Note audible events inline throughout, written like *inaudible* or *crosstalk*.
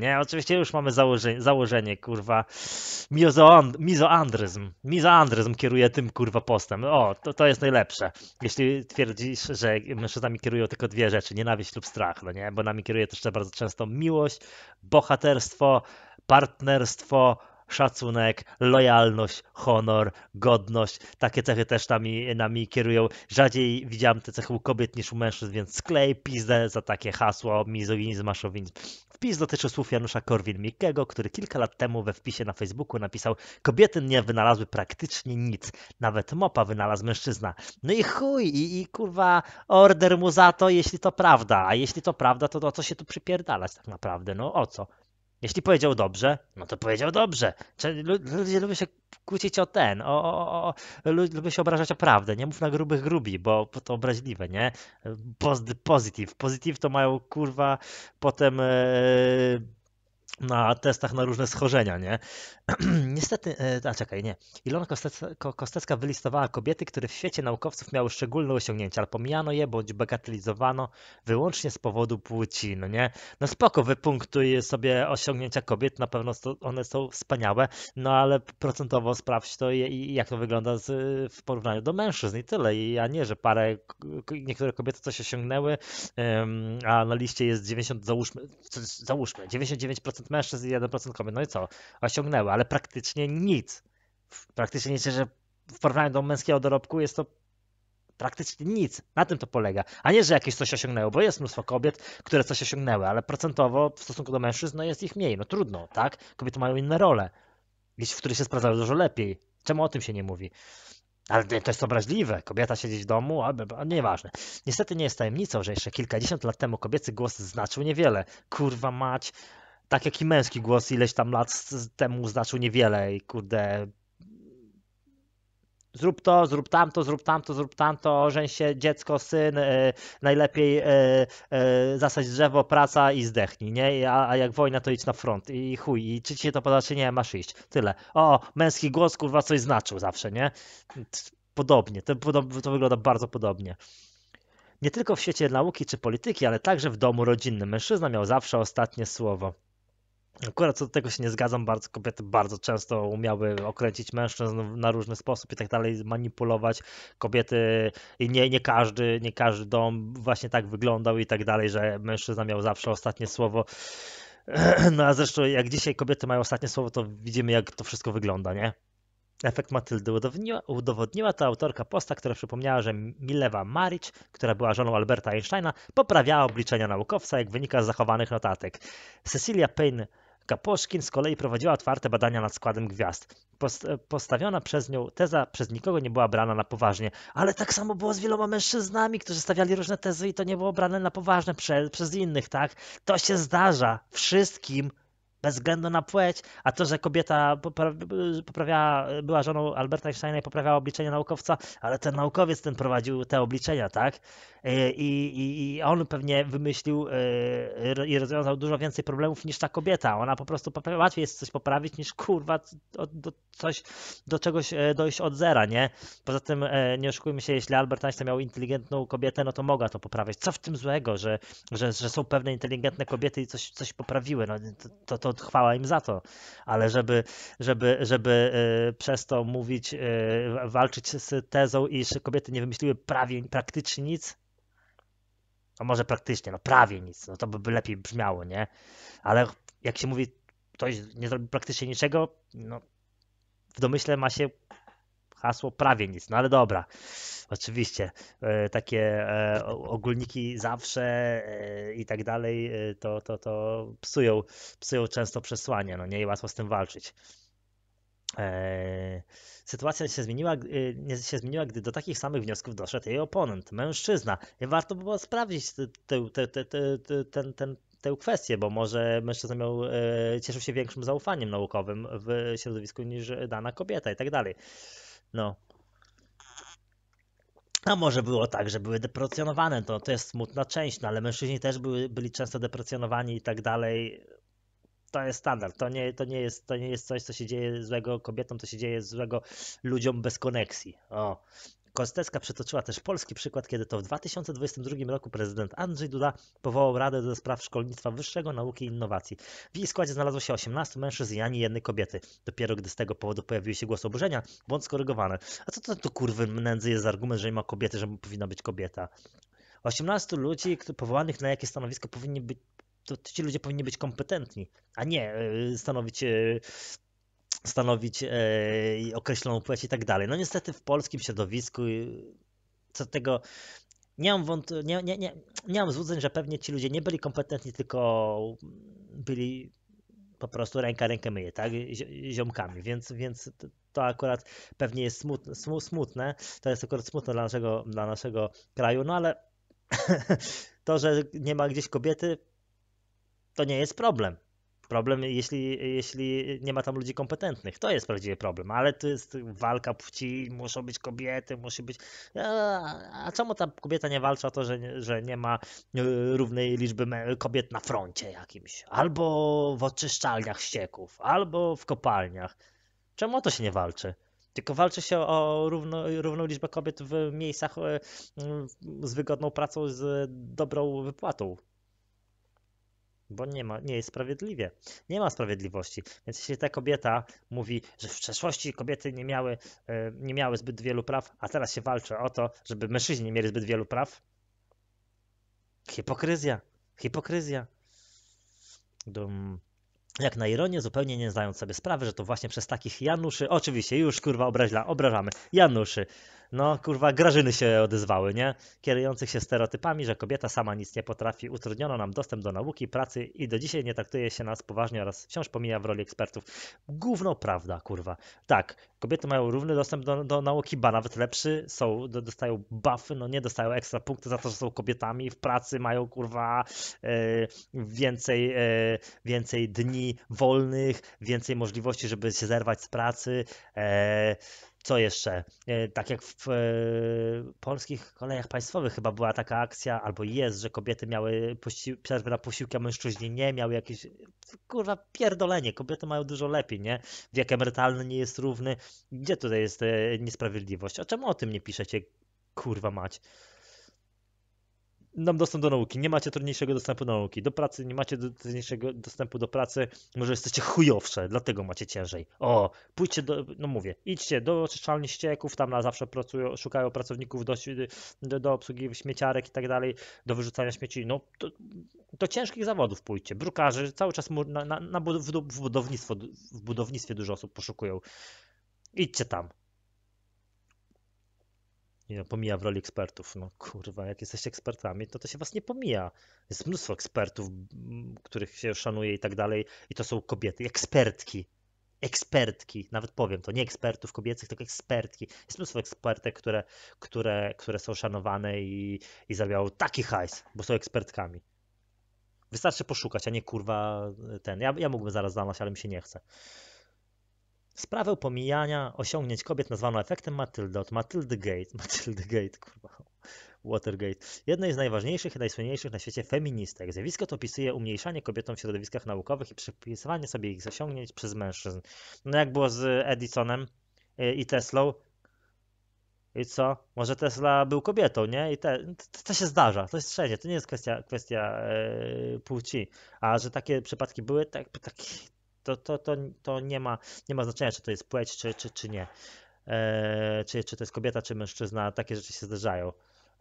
nie? Oczywiście już mamy założenie, założenie kurwa, mizoand, mizoandryzm. Mizoandryzm kieruje tym, kurwa, postem. O, to, to jest najlepsze. Jeśli twierdzisz, że mężczyznami kierują tylko dwie rzeczy, nienawiść lub strach, no nie? Bo nami kieruje też bardzo często miłość, bohaterstwo, partnerstwo, szacunek, lojalność, honor, godność. Takie cechy też nami, nami kierują. Rzadziej widziałem te cechy u kobiet niż u mężczyzn, więc sklej pizdę za takie hasła mizoginizm, maszowinizm. Wpis dotyczy słów Janusza Korwin-Mikkego, który kilka lat temu we wpisie na Facebooku napisał Kobiety nie wynalazły praktycznie nic, nawet mopa wynalazł mężczyzna. No i chuj, i, i kurwa order mu za to, jeśli to prawda. A jeśli to prawda, to o co się tu przypierdalać tak naprawdę? No o co? Jeśli powiedział dobrze, no to powiedział dobrze. Ludzie lubią się kłócić o ten, o, o, o, lubią się obrażać o prawdę. Nie mów na grubych grubi, bo, to obraźliwe, nie? Pozytyw. Pozytyw to mają kurwa potem. Yy na testach na różne schorzenia, nie? *clears throat* Niestety, e, a czekaj, nie. Ilona Kostecka, Kostecka wylistowała kobiety, które w świecie naukowców miały szczególne osiągnięcia, ale pomijano je bądź bagatelizowano wyłącznie z powodu płci, no nie? No spoko, wypunktuj sobie osiągnięcia kobiet, na pewno one są wspaniałe, no ale procentowo sprawdź to i jak to wygląda z, w porównaniu do mężczyzn i tyle. I ja nie, że parę, niektóre kobiety coś osiągnęły, a na liście jest 90, załóżmy, załóżmy 99% mężczyzn i 1% kobiet. No i co? Osiągnęły, ale praktycznie nic. Praktycznie nic, że w porównaniu do męskiego dorobku jest to praktycznie nic. Na tym to polega. A nie, że jakieś coś osiągnęło, bo jest mnóstwo kobiet, które coś osiągnęły, ale procentowo w stosunku do mężczyzn no jest ich mniej. No trudno, tak? Kobiety mają inne role, w których się sprawdzają dużo lepiej. Czemu o tym się nie mówi? Ale to jest obraźliwe. Kobieta siedzi w domu, a, a nieważne. Niestety nie jest tajemnicą, że jeszcze kilkadziesiąt lat temu kobiecy głos znaczył niewiele. Kurwa mać, tak jak i męski głos ileś tam lat temu znaczył niewiele i kurde zrób to, zrób tamto, zrób tamto, zrób tamto, żeń się, dziecko, syn, e, najlepiej y, y, zasadź drzewo, praca i zdechnij, nie? A, a, jak wojna, to idź na front i chuj, i czy ci się to podoba, czy nie, masz iść, tyle. O, męski głos, kurwa, coś znaczył zawsze, nie? Podobnie, to, to wygląda bardzo podobnie. Nie tylko w świecie nauki czy polityki, ale także w domu rodzinnym mężczyzna miał zawsze ostatnie słowo. Akurat co do tego się nie zgadzam, bardzo, kobiety bardzo często umiały okręcić mężczyzn na różny sposób i tak dalej, manipulować kobiety i nie, nie każdy, nie każdy dom właśnie tak wyglądał i tak dalej, że mężczyzna miał zawsze ostatnie słowo. *clears throat* No a zresztą jak dzisiaj kobiety mają ostatnie słowo, to widzimy jak to wszystko wygląda, nie? Efekt Matyldy udowodniła, udowodniła to autorka posta, która przypomniała, że Milewa Maric, która była żoną Alberta Einsteina, poprawiała obliczenia naukowca, jak wynika z zachowanych notatek. Cecilia Payne Kaposzkin z kolei prowadziła otwarte badania nad składem gwiazd. Post e, postawiona przez nią teza przez nikogo nie była brana na poważnie, ale tak samo było z wieloma mężczyznami, którzy stawiali różne tezy i to nie było brane na poważne prze przez innych, tak? To się zdarza wszystkim bez względu na płeć, a to, że kobieta poprawiała, była żoną Alberta Einsteina i poprawiała obliczenia naukowca, ale ten naukowiec ten prowadził te obliczenia, tak? E, I, i, i on pewnie wymyślił e, i rozwiązał dużo więcej problemów niż ta kobieta. Ona po prostu łatwiej jest coś poprawić niż kurwa do, coś, do czegoś e, dojść od zera, nie? Poza tym nie oszukujmy się, jeśli Albert Einstein miał inteligentną kobietę, no to mogła to poprawiać. Co w tym złego, że, że, że są pewne inteligentne kobiety i coś, coś poprawiły? No, to, to, chwała im za to, ale żeby, żeby, żeby y, przez to mówić, y, walczyć z tezą, iż kobiety nie wymyśliły prawie, praktycznie nic, no może praktycznie, no prawie nic, no to by lepiej brzmiało, nie? Ale jak się mówi, ktoś nie zrobił praktycznie niczego, no w domyśle ma się hasło prawie nic, no ale dobra. Oczywiście, e, takie e, ogólniki zawsze e, i tak dalej, to, to, to psują, psują często przesłanie, no nie i łatwo z tym walczyć. Sytuacja się zmieniła, się zmieniła, gdy do takich samych wniosków doszedł jej oponent, mężczyzna. Warto było sprawdzić tę, tę, tę, ten, ten, tę kwestię, bo może mężczyzna miał, cieszył się większym zaufaniem naukowym w środowisku niż dana kobieta i tak dalej. No. A może było tak, że były deprecjonowane, to, to jest smutna część, no ale mężczyźni też były, byli często deprecjonowani i tak dalej. To jest standard, to nie, to, nie jest, to nie jest coś, co się dzieje złego kobietom, to się dzieje złego ludziom bez koneksji. O, Kostecka przytoczyła też polski przykład, kiedy to w 2022 roku prezydent Andrzej Duda powołał Radę do Spraw Szkolnictwa Wyższego, Nauki i Innowacji. W jej składzie znalazło się 18 mężczyzn i ani jednej kobiety. Dopiero gdy z tego powodu pojawiły się głosy oburzenia, błąd skorygowany. A co to, to kurwy nędzy jest argument, że nie ma kobiety, że powinna być kobieta? 18 ludzi powołanych na jakie stanowisko powinni być, to ci ludzie powinni być kompetentni, a nie y, stanowić y, stanowić e, określoną płeć i tak dalej. No niestety w polskim środowisku co tego nie mam, wąt- nie, nie, nie, nie mam złudzeń, że pewnie ci ludzie nie byli kompetentni, tylko byli po prostu ręka rękę myje, tak, ziomkami, więc, więc to akurat pewnie jest smutne, smutne, to jest akurat smutne dla naszego, dla naszego kraju, no ale *laughs* to, że nie ma gdzieś kobiety, to nie jest problem. Problem, jeśli, jeśli nie ma tam ludzi kompetentnych, to jest prawdziwy problem, ale to jest walka płci, muszą być kobiety, musi być. A czemu ta kobieta nie walczy o to, że, że nie ma e, równej liczby kobiet na froncie jakimś? Albo w oczyszczalniach ścieków, albo w kopalniach. Czemu o to się nie walczy? Tylko walczy się o równo, równą liczbę kobiet w miejscach e, z wygodną pracą, z dobrą wypłatą bo nie, ma, nie jest sprawiedliwie. Nie ma sprawiedliwości. Więc jeśli ta kobieta mówi, że w przeszłości kobiety nie miały, e, nie miały zbyt wielu praw, a teraz się walczy o to, żeby mężczyźni nie mieli zbyt wielu praw, hipokryzja, hipokryzja. Dum. Jak na ironię, zupełnie nie zdając sobie sprawy, że to właśnie przez takich Januszy, oczywiście już kurwa obraźla, obrażamy, Januszy, no kurwa, grażyny się odezwały, nie? Kierujących się stereotypami, że kobieta sama nic nie potrafi, utrudniono nam dostęp do nauki, pracy i do dzisiaj nie traktuje się nas poważnie oraz wciąż pomija w roli ekspertów. Gówno prawda, kurwa. Tak, kobiety mają równy dostęp do, do nauki, ba, nawet lepszy, są, dostają buffy, no nie dostają ekstra punkty za to, że są kobietami, w pracy mają kurwa e, więcej, e, więcej dni wolnych, więcej możliwości, żeby się zerwać z pracy. Yy, co jeszcze? E, tak jak w e, polskich kolejach państwowych chyba była taka akcja, albo jest, że kobiety miały przerwę na posiłki, a mężczyźni nie, miały jakieś, kurwa, pierdolenie. Kobiety mają dużo lepiej, nie? Wiek emerytalny nie jest równy. Gdzie tutaj jest e, niesprawiedliwość? A czemu o tym nie piszecie, kurwa mać? Nam dostęp do nauki, nie macie trudniejszego dostępu do nauki, do pracy nie macie trudniejszego dostępu do pracy, może jesteście chujowsze, dlatego macie ciężej. O, pójdźcie do, no mówię, idźcie do oczyszczalni ścieków, tam na zawsze pracują, szukają pracowników do, do, do obsługi śmieciarek i tak dalej, do wyrzucania śmieci, no to, do ciężkich zawodów pójdźcie, brukarzy, cały czas na, na, na w budownictwo, w budownictwie dużo osób poszukują. Idźcie tam, nie pomija w roli ekspertów. No kurwa, jak jesteście ekspertami, to to się was nie pomija. Jest mnóstwo ekspertów, mm, których się szanuje i tak dalej, i to są kobiety, ekspertki. Ekspertki, nawet powiem to, nie ekspertów kobiecych, tylko ekspertki. Jest mnóstwo ekspertek, które, które, które są szanowane i, i zabiały taki hajs, bo są ekspertkami. Wystarczy poszukać, a nie kurwa ten. Ja, ja mógłbym zaraz znaleźć, ale mi się nie chce. Sprawę pomijania osiągnięć kobiet nazwano efektem Matyldy od Matyldy Gate. *laughs* Matyldy Gate, kurwa. Watergate. Jednej z najważniejszych i najsłynniejszych na świecie feministek. Zjawisko to opisuje umniejszanie kobietom w środowiskach naukowych i przypisywanie sobie ich osiągnięć przez mężczyzn. No jak było z Edisonem y, i Teslą. I co? Może Tesla był kobietą, nie? I te, to, to się zdarza, to jest wszędzie, to nie jest kwestia, kwestia yy, płci. A że takie przypadki były, tak, tak, to, to, to, to nie, ma, nie ma znaczenia, czy to jest płeć, czy, czy, czy nie. E, czy, czy to jest kobieta, czy mężczyzna, takie rzeczy się zdarzają.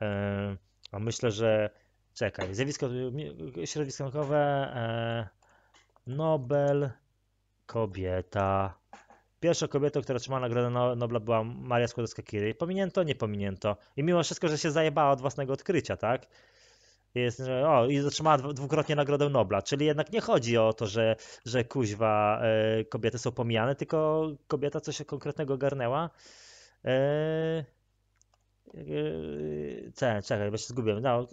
E, a myślę, że czekaj, zjawisko środowiskowe, e, Nobel, kobieta. Pierwszą kobietą, która trzymała Nagrodę no, Nobla była Maria Skłodowska-Curie. Pominięto? Nie pominięto. I mimo wszystko, że się zajebała od własnego odkrycia, tak? jest, że o, i otrzymała dwukrotnie Nagrodę Nobla, czyli jednak nie chodzi o to, że, że kuźwa e, kobiety są pomijane, tylko kobieta coś konkretnego garnęła. E, e, czekaj, bo się zgubiłem. No,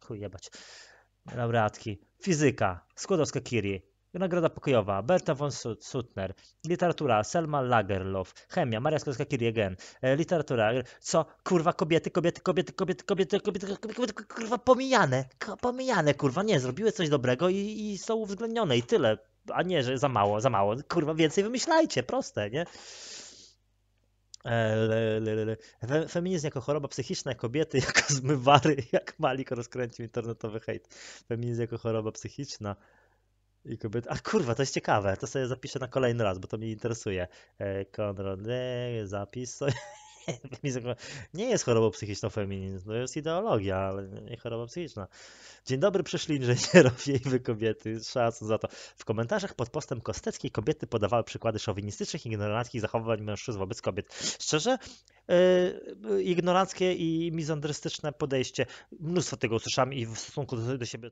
chuj jebać. Laureatki. Fizyka. Skłodowska Kiri. Nagroda pokojowa. Berta von Suttner. Literatura. Selma Lagerlof. Chemia. Maria Skolska-Kiriegen. E, literatura. Co? Kurwa, kobiety, kobiety, kobiety, kobiety, kobiety, kobiety, kobiety, kurwa, pomijane. Pomijane, kurwa. Nie, zrobiły coś dobrego i, i są uwzględnione i tyle. A nie, że za mało, za mało. Kurwa, więcej wymyślajcie. Proste, nie? E, feminizm jako choroba psychiczna, kobiety *laughs* jako zmywary, jak Malik rozkręcił internetowy hejt. Feminizm jako choroba psychiczna. I kobieta, a kurwa, to jest ciekawe, to sobie zapiszę na kolejny raz, bo to mnie interesuje. E, Konrad, nie, zapis sobie. *laughs* Nie jest chorobą psychiczną feminizm, to jest ideologia, ale nie choroba psychiczna. Dzień dobry, przyszli inżynierowie i wy kobiety, szacun za to. W komentarzach pod postem Kosteckiej kobiety podawały przykłady szowinistycznych i ignoranckich zachowań mężczyzn wobec kobiet. Szczerze, e, ignoranckie i mizandrystyczne podejście, mnóstwo tego usłyszałem i w stosunku do, do siebie